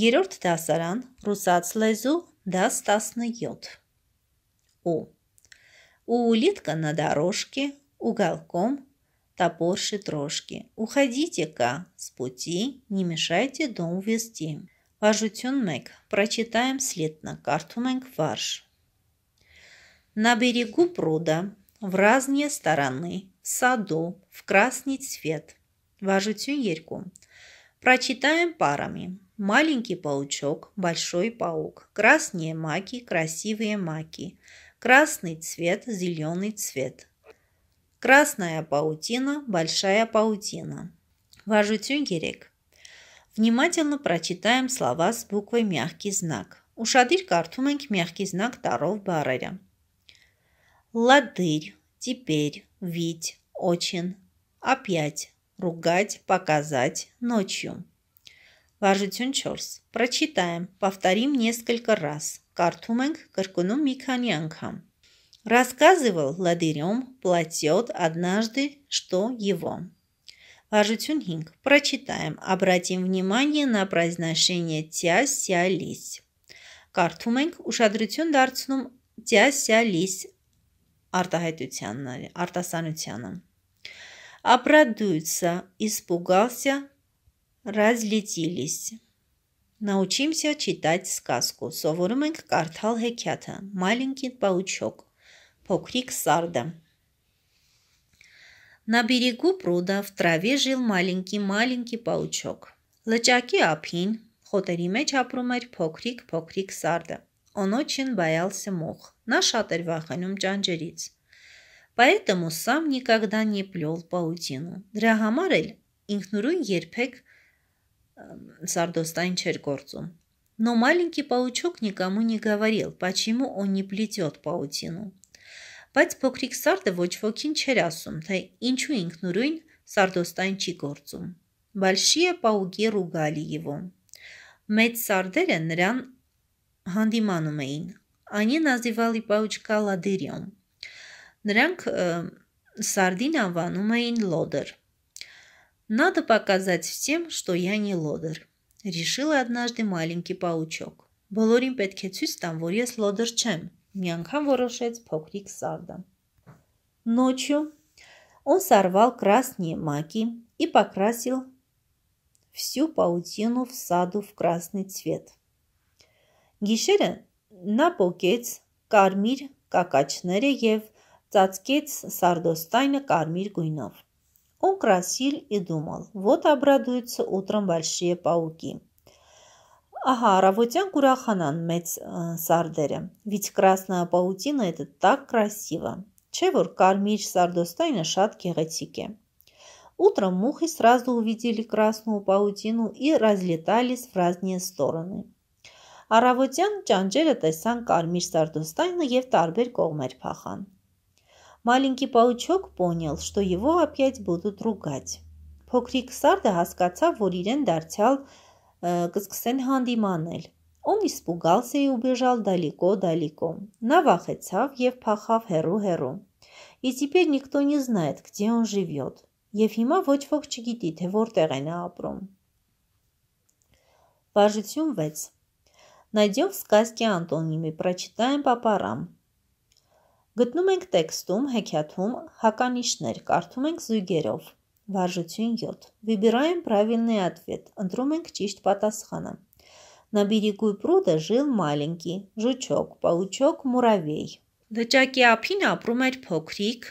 Երորդ դասարան ռուսաց լեզու դաս 17։ У. У улитка на дорожке, уголком, топорши трошки. Уходите-ка с пути, не мешайте дом вести. Важутюн мэк, прочитаем слитно, карту мэнк варш. На берегу пруда, в разные стороны, в саду, в красный цвет. Важутюн ерьку. Прочитаем парами маленький паучок, большой паук, красные маки, красивые маки, красный цвет, зеленый цвет. Красная паутина, большая паутина. Важу тюнгерек. Внимательно прочитаем слова с буквой «мягкий знак». Ուշադիր կարդում мягкий знак Таров տառով բառերը։ Ладырь, теперь, ведь, очень, опять, ругать, показать, ночью. Վարժություն 4. Պրոչիտայեմ, повторим несколько раз։ Կարդում ենք կրկնում մի քանի անգամ։ Рассказывал ладырём платёт однажды, что его. Варжутюн Хинг. Прочитаем. Обратим внимание на произношение «тя ся лись». Կարդում ենք ուշադրություն դարձնում «тя ся лись» արտահայտությանն, արտասանությանը։ Ապրադույցը, իսպուգալսյա, Разлетелись. Научимся читать сказку. Սովորում ենք կարդալ հեքիաթը։ Маленький паучок. Փոքրիկ սարդը։ На берегу пруда в траве жил маленький-маленький паучок. Լճակի ափին խոտերի մեջ ապրում էր փոքրիկ-փոքրիկ սարդը։ Он очень боялся мух. Նա շատ էր վախենում ճանջերից։ Поэтому сам никогда не плел паутину։ Դրա համար էլ ինքնուրույն երբեք сардостайн չէր գործում։ Но маленький паучок никому не говорил, почему он не плетет паутину։ Բայց փոքրիկ սարդը ոչ ոքին չէր ասում, թե ինչու ինքնուրույն սարդոստայն չի գործում։ Большие пауки ругали его։ Մեծ սարդերը նրան հանդիմանում էին։ Они называли паучка ладырем։ Նրանք սարդին անվանում էին լոդր։ Надо показать всем, что я не лодер, решила однажды маленький паучок. Բոլորին պետք է ցույց տամ, որ ես լոդեր չեմ։ Մի անգամ որոշեց փոքրիկ Սարդան։ Ночью он сорвал красные маки и покрасил всю паутину в саду в красный цвет. Գիշերը նա փոկեց կարմիր կակաչները եւ ծածկեց սարդոստայնը կարմիր գույնով։ Он красил и думал, вот обрадуются утром большие пауки. Ага, Равотян Кураханан, Мец э, Сардере. Ведь красная паутина – это так красиво. Чевур Кармич Сардостайна Шат Кегатике. Утром мухи сразу увидели красную паутину и разлетались в разные стороны. Արավոտյան ճանջերը տեսան կարմիր սարդոստայնը եւ տարբեր կողմեր փախան։ Маленький паучок понял, что его опять будут ругать։ Փոքրիկ սարդը հասկացավ, որ իրեն դարձյալ կսկսեն հանդիմանել։ Он испугался и убежал далеко-далеко. Նա վախեցավ եւ փախավ հեռու-հեռու։ И теперь никто не знает, где он живет. Եվ հիմա ոչ ոք չգիտի, թե որտեղ է նա ապրում։ Բաժություն 6 Найдем в сказке антонимы, прочитаем по парам. Գտնում ենք տեքստում, հեքիաթում հականիշներ, կարդում ենք զույգերով։ Վարժություն 7. Выбираем правильный ответ. Ընտրում ենք ճիշտ պատասխանը։ На берегу пруда жил маленький жучок, паучок, муравей. Դճակի ափին ապրում էր փոքրիկ։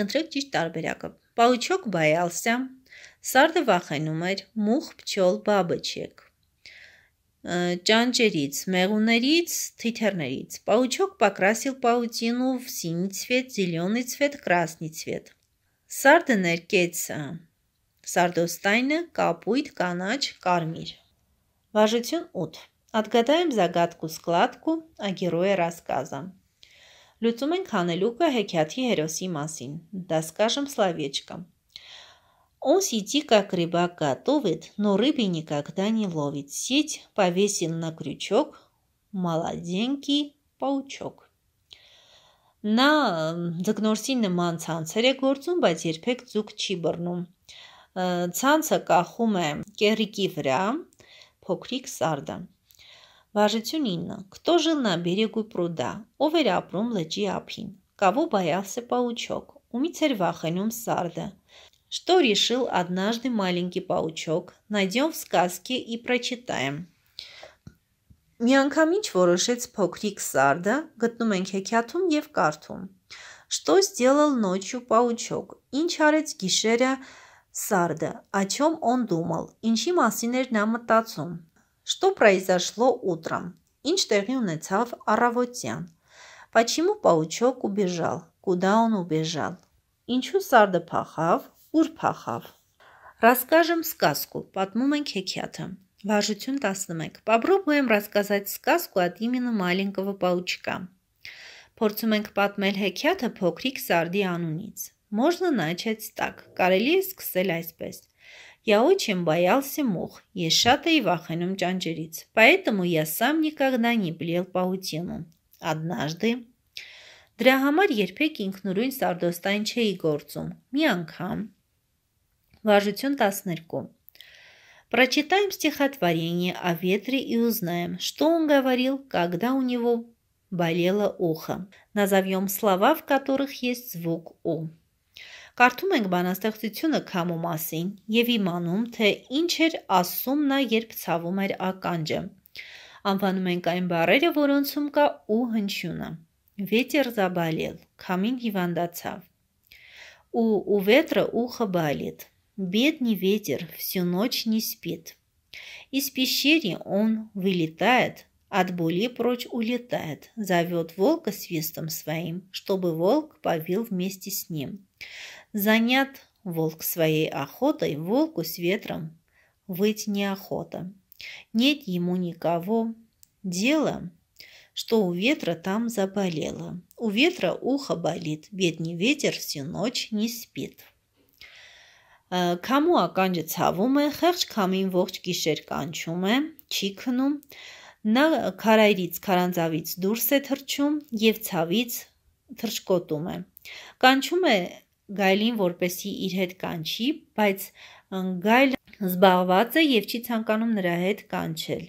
Կընտրեք ճիշտ տարբերակը։ Паучок боялся. Սարդը վախենում էր, մուխ, փչոլ, բաբочек ճանճերից, մեղուներից, թիթեռներից։ Паучок покрасил паутину в синий цвет, зеленый цвет, красный цвет։ Սարդը ներկեց սարդոստայնը, կապույտ, կանաչ, կարմիր։ Важություն 8։ Отгадаем загадку складку, а героя рассказа։ Լուծում ենք հանելուկը հեքիաթի հերոսի մասին։ Դասկաժմ Սլավեչկա։ Он сидит, как рыбак готовит, но рыбе никогда не ловит сеть, повесил на крючок молоденький паучок։ Նա ձկնորսի նման ցանցեր է գործում, բայց երբեք ձուկ չի բռնում։ Ցանցը կախում է կերիկի վրա փոքրիկ սարդը։ Վարժություն 9. Кто жил на берегу пруда? Ով էր ապրում լճի ափին։ Кого боялся паучок? Ումից էր վախենում սարդը что решил однажды маленький паучок, найдем в сказке и прочитаем. Միանգամից որոշեց փոքրիկ Սարդը, գտնում ենք հեքիաթում եւ կարդում։ Что сделал ночью паучок? Ինչ արեց գիշերը Սարդը? О чем он думал? Ինչի մասին էր նա մտածում։ Что произошло утром? Ինչ տեղի ունեցավ առավոտյան։ Почему паучок убежал? Куда он убежал? Ինչու Սարդը փախավ Ուր փախավ։ Расскажем сказку, պատմում ենք հեքիաթը։ Վարժություն 11։ Попробуем рассказать сказку от имени маленького паучка։ Փորձում ենք պատմել հեքիաթը փոքրիկ սարդի անունից։ Можно начать так։ Կարելի է սկսել այսպես. Я очень боялся мух. Ես շատ էի վախենում ճանճերից։ Поэтому я сам никогда не плел паутину. Однажды Դրա համար երբեք ինքնուրույն սարդոստայն չէի գործում։ Մի անգամ Важություն 12. Прочитаем стихотворение о ветре и узнаем, что он говорил, когда у него болело ухо. Назовем слова, в которых есть звук «у». Կարդում ենք բանաստեղծությունը քամու մասին եւ իմանում, թե ինչ էր ասում նա, երբ ցավում էր ականջը։ Անվանում ենք այն բառերը, որոնցում կա ու հնչյունը։ Ветер заболел, քամին հիվանդացավ։ У у ветра ухо болит։ Бедный ветер всю ночь не спит. Из пещеры он вылетает, от боли прочь улетает, зовет волка свистом своим, чтобы волк повил вместе с ним. Занят волк своей охотой, волку с ветром выть неохота. Нет ему никого. Дело, что у ветра там заболело. У ветра ухо болит, бедный ветер всю ночь не спит. Քամու ականջը ցավում է, խեղճ քամին ողջ գիշեր կանչում է, չի քնում։ Նա քարայրից, քարանձավից դուրս է թռչում եւ ցավից թռչկոտում է։ Կանչում է գայլին, որպեսի իր հետ կանչի, բայց գայլ զբաղված է եւ չի ցանկանում նրա հետ կանչել։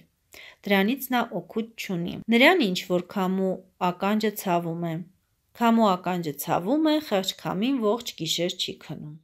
Դրանից նա օգուտ չունի։ Նրան ինչ որ քամու ականջը ցավում է։ Քամու ականջը ցավում է, խեղճ քամին ողջ գիշեր չի քնում։